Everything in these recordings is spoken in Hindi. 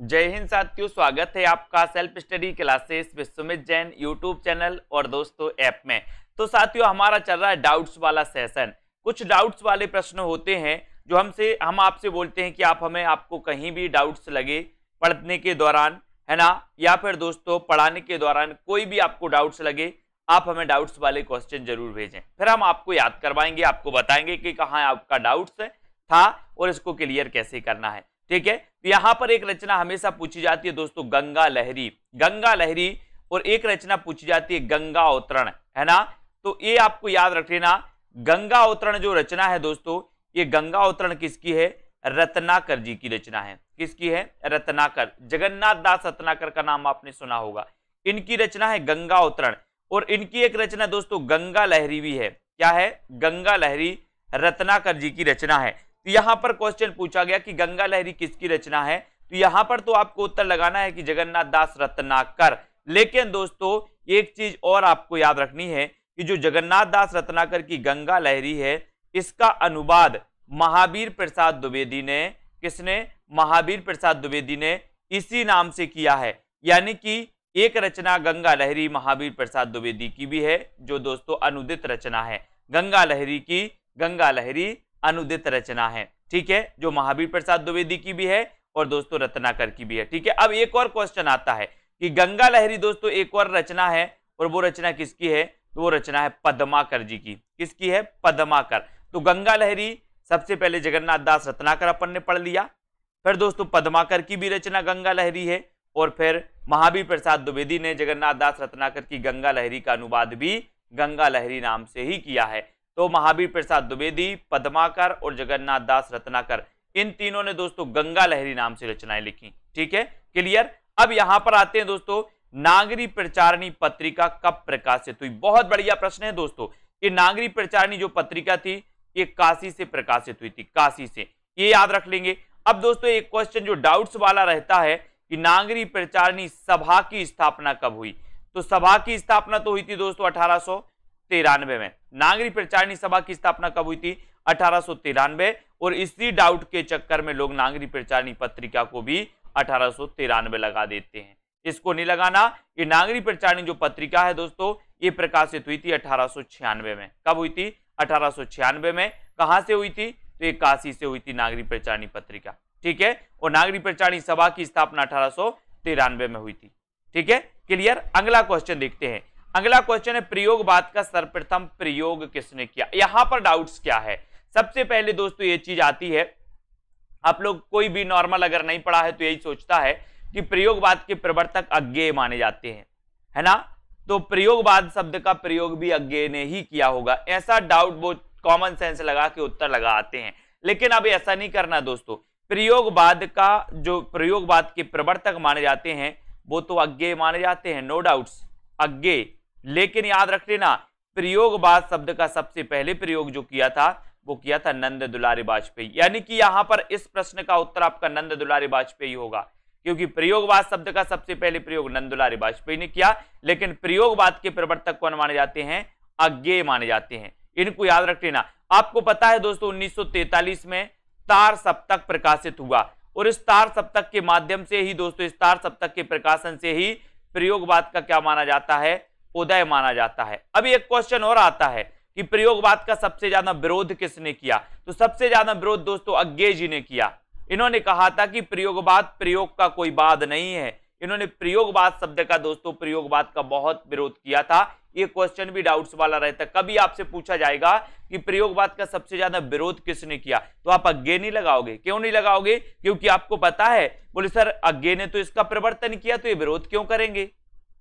जय हिंद साथियों स्वागत है आपका self study classes with Sumit Jain YouTube channel और दोस्तों ऐप में तो साथियों हमारा चल रहा है डाउट्स वाला सेशन कुछ डाउट्स वाले प्रश्न होते हैं जो हमसे हम आपसे बोलते हैं कि आप हमें आपको कहीं भी डाउट्स लगे पढ़ने के दौरान है ना या फिर दोस्तों पढ़ाने के दौरान कोई भी आपको डाउट्स लगे आप हमें डाउट्स वाले क्वेश्चन जरूर भेजें फिर हम आपको याद करवाएंगे आपको बताएंगे कि कहाँ आपका डाउट्स था और इसको क्लियर कैसे करना है ठीक है तो यहां पर एक रचना हमेशा पूछी जाती है दोस्तों गंगा लहरी गंगा लहरी और एक रचना पूछी जाती है गंगा अवतरण है ना तो ये आपको याद रख लेना गंगा अवतरण जो रचना है दोस्तों ये गंगा अवतरण किसकी है रत्नाकर जी की रचना है किसकी है रत्नाकर जगन्नाथ दास रत्नाकर का नाम आपने सुना होगा इनकी रचना है गंगा अवतरण और इनकी एक रचना दोस्तों गंगा लहरी भी है क्या है गंगा लहरी रत्नाकर जी की रचना है तो यहाँ पर क्वेश्चन पूछा गया कि गंगा लहरी किसकी रचना है तो यहाँ पर तो आपको उत्तर लगाना है कि जगन्नाथ दास रत्नाकर लेकिन दोस्तों एक चीज और आपको याद रखनी है कि जो जगन्नाथ दास रत्नाकर की गंगा लहरी है इसका अनुवाद महावीर प्रसाद द्विवेदी ने किसने महावीर प्रसाद द्विवेदी ने इसी नाम से किया है यानी कि एक रचना गंगा लहरी महावीर प्रसाद द्विवेदी की भी है जो दोस्तों अनुदित रचना है गंगा लहरी की गंगा लहरी अनुदित रचना है ठीक है जो महावीर प्रसाद द्विवेदी की भी है और दोस्तों रत्नाकर की भी है ठीक है अब एक और क्वेश्चन आता है कि गंगा लहरी दोस्तों एक और रचना है और वो रचना किसकी है तो वो रचना है पद्माकर जी की किसकी है पद्माकर तो गंगा लहरी सबसे पहले जगन्नाथ दास रत्नाकर अपन ने पढ़ लिया फिर दोस्तों पद्माकर की भी रचना गंगा लहरी है और फिर महावीर प्रसाद द्विवेदी ने जगन्नाथ दास रत्नाकर की गंगा लहरी का अनुवाद भी गंगा लहरी नाम से ही किया है तो महावीर प्रसाद द्विवेदी पद्माकर और जगन्नाथ दास रत्नाकर इन तीनों ने दोस्तों गंगा लहरी नाम से रचनाएं लिखी ठीक है क्लियर अब यहां पर आते हैं दोस्तों नागरी प्रचारणी पत्रिका कब प्रकाशित हुई बहुत बढ़िया प्रश्न है दोस्तों ये नागरी प्रचारणी जो पत्रिका थी ये काशी से प्रकाशित हुई थी काशी से ये याद रख लेंगे अब दोस्तों एक क्वेश्चन जो डाउट्स वाला रहता है कि नागरी प्रचारणी सभा की स्थापना कब हुई तो सभा की स्थापना तो हुई थी दोस्तों अठारह में नागरी प्रचारणी सभा की स्थापना कब हुई थी अठारह और इसी डाउट के चक्कर में लोग नागरी प्रचारणी पत्रिका को भी अठारह लगा देते हैं इसको नहीं लगाना ये नागरी प्रचारणी जो पत्रिका है दोस्तों ये प्रकाशित हुई थी अठारह में कब हुई थी अठारह में कहाँ से हुई थी तो ये काशी से हुई थी नागरी प्रचारणी पत्रिका ठीक है और नागरी प्रचारणी सभा की स्थापना अठारह में हुई थी ठीक है क्लियर अगला क्वेश्चन देखते हैं अगला क्वेश्चन है प्रयोगवाद का सर्वप्रथम प्रयोग किसने किया यहां पर डाउट्स क्या है सबसे पहले दोस्तों ये चीज आती है आप लोग कोई भी नॉर्मल अगर नहीं पढ़ा है तो यही सोचता है कि प्रयोगवाद के प्रवर्तक अज्ञे माने जाते हैं है ना तो प्रयोगवाद शब्द का प्रयोग भी अज्ञे ने ही किया होगा ऐसा डाउट वो कॉमन सेंस लगा के उत्तर लगा आते हैं लेकिन अब ऐसा नहीं करना दोस्तों प्रयोगवाद का जो प्रयोगवाद के प्रवर्तक माने जाते हैं वो तो अज्ञे माने जाते हैं नो डाउट्स अज्ञे लेकिन याद रख लेना प्रयोगवाद शब्द का सबसे पहले प्रयोग जो किया था वो किया था नंद दुलारी वाजपेयी यानी कि यहां पर इस प्रश्न का उत्तर आपका नंद दुलारी वाजपेयी होगा क्योंकि प्रयोगवाद शब्द का सबसे पहले प्रयोग नंद दुलारी वाजपेयी ने किया लेकिन प्रयोगवाद के प्रवर्तक कौन माने जाते हैं अज्ञेय माने जाते हैं इनको याद रख लेना आपको पता है दोस्तों उन्नीस में तार सप्तक प्रकाशित हुआ और इस तार सप्तक के माध्यम से ही दोस्तों इस तार सप्तक के प्रकाशन से ही प्रयोगवाद का क्या माना जाता है उदय माना जाता है अभी एक क्वेश्चन और आता है कि प्रयोगवाद का सबसे ज्यादा विरोध किसने किया तो सबसे ज्यादा विरोध दोस्तों अज्ञे जी ने किया इन्होंने कहा था कि प्रयोगवाद प्रयोग का कोई बाद नहीं है इन्होंने प्रयोगवाद शब्द का दोस्तों प्रयोगवाद का बहुत विरोध किया था ये क्वेश्चन भी डाउट्स वाला रहता कभी आपसे पूछा जाएगा कि प्रयोगवाद का सबसे ज्यादा विरोध किसने किया तो आप अज्ञे नहीं लगाओगे क्यों नहीं लगाओगे क्योंकि आपको पता है बोले सर अज्ञे ने तो इसका प्रवर्तन किया तो ये विरोध क्यों करेंगे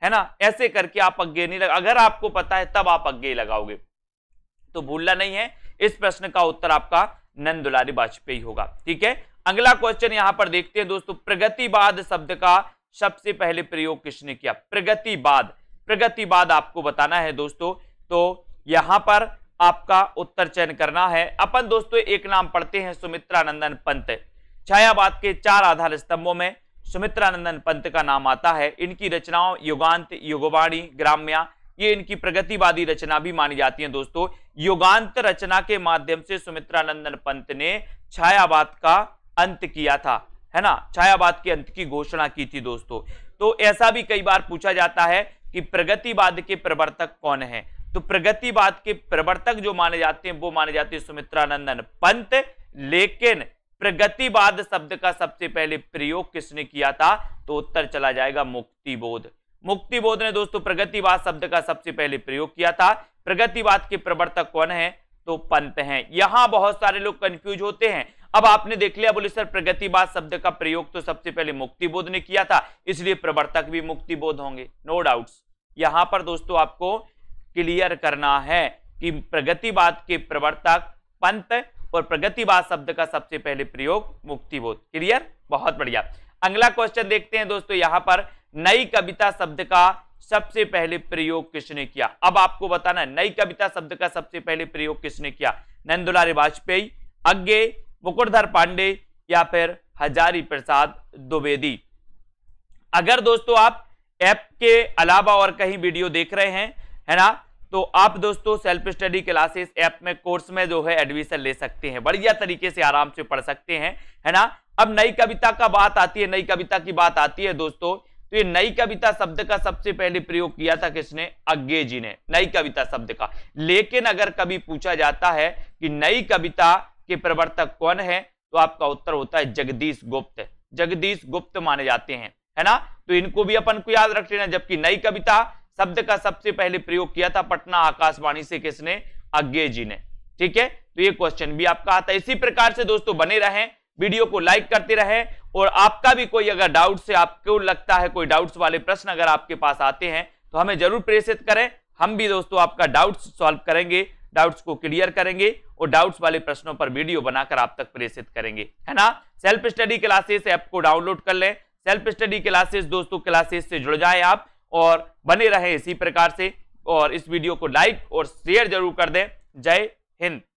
है ना ऐसे करके आप अज्ञे नहीं लगा अगर आपको पता है तब आप अज्ञे लगाओगे तो भूलना नहीं है इस प्रश्न का उत्तर आपका नंद दुलारी वाजपेयी होगा ठीक है अगला क्वेश्चन यहां पर देखते हैं दोस्तों प्रगतिवाद शब्द का सबसे पहले प्रयोग किसने किया प्रगतिवाद प्रगतिवाद आपको बताना है दोस्तों तो यहां पर आपका उत्तर चयन करना है अपन दोस्तों एक नाम पढ़ते हैं सुमित्रा नंदन पंत छायावाद के चार आधार स्तंभों में सुमित्रानंदन पंत का नाम आता है इनकी रचनाओं युगांत युगवाणी ग्राम्या ये इनकी प्रगतिवादी रचना भी मानी जाती है दोस्तों युगांत रचना के माध्यम से सुमित्रानंदन पंत ने छायावाद का अंत किया था है ना छायावाद के अंत की घोषणा की थी दोस्तों तो ऐसा भी कई बार पूछा जाता है कि प्रगतिवाद के प्रवर्तक कौन है तो प्रगतिवाद के प्रवर्तक जो माने जाते हैं वो माने जाते हैं सुमित्रानंदन पंत लेकिन प्रगतिवाद शब्द का सबसे पहले प्रयोग किसने किया था तो उत्तर चला जाएगा मुक्तिबोध मुक्तिबोध ने दोस्तों प्रगतिवाद शब्द का सबसे पहले प्रयोग किया था प्रगतिवाद के प्रवर्तक कौन है तो पंत हैं यहां बहुत सारे लोग कंफ्यूज होते हैं अब आपने देख लिया बोले सर प्रगतिवाद शब्द का प्रयोग तो सबसे पहले मुक्तिबोध ने किया था इसलिए प्रवर्तक भी मुक्ति बोध होंगे नो डाउट यहां पर दोस्तों आपको क्लियर करना है कि प्रगतिवाद के प्रवर्तक पंत और प्रगतिवाद शब्द का सबसे पहले प्रयोग मुक्तिबोध क्लियर बहुत बढ़िया अगला क्वेश्चन देखते हैं दोस्तों यहां पर नई कविता शब्द का सबसे पहले प्रयोग किसने किया अब आपको बताना है नई कविता शब्द का सबसे पहले प्रयोग किसने किया नंदुलारी वाजपेयी अज्ञे मुकुटधर पांडे या फिर हजारी प्रसाद द्विवेदी अगर दोस्तों आप ऐप के अलावा और कहीं वीडियो देख रहे हैं है ना तो आप दोस्तों सेल्फ स्टडी क्लासेस ऐप में कोर्स में जो है एडमिशन ले सकते हैं बढ़िया तरीके से आराम से पढ़ सकते हैं है ना अब नई कविता का बात आती है नई कविता की बात आती है दोस्तों तो ये नई कविता शब्द का सबसे पहले प्रयोग किया था किसने अज्ञे जी ने नई कविता शब्द का लेकिन अगर कभी पूछा जाता है कि नई कविता के प्रवर्तक कौन है तो आपका उत्तर होता है जगदीश गुप्त जगदीश गुप्त माने जाते हैं है ना तो इनको भी अपन को याद रख लेना जबकि नई कविता शब्द का सबसे पहले प्रयोग किया था पटना आकाशवाणी से किसने अज्ञे जी ने ठीक है तो ये क्वेश्चन भी आपका आता है इसी प्रकार से दोस्तों बने रहे वीडियो को लाइक करते रहे और आपका भी कोई अगर डाउट से आपको लगता है कोई डाउट्स वाले प्रश्न अगर आपके पास आते हैं तो हमें जरूर प्रेषित करें हम भी दोस्तों आपका डाउट्स सॉल्व करेंगे डाउट्स को क्लियर करेंगे और डाउट्स वाले प्रश्नों पर वीडियो बनाकर आप तक प्रेषित करेंगे है ना सेल्फ स्टडी क्लासेस ऐप को डाउनलोड कर लें सेल्फ स्टडी क्लासेस दोस्तों क्लासेस से जुड़ जाए आप और बने रहे इसी प्रकार से और इस वीडियो को लाइक और शेयर जरूर कर दें जय हिंद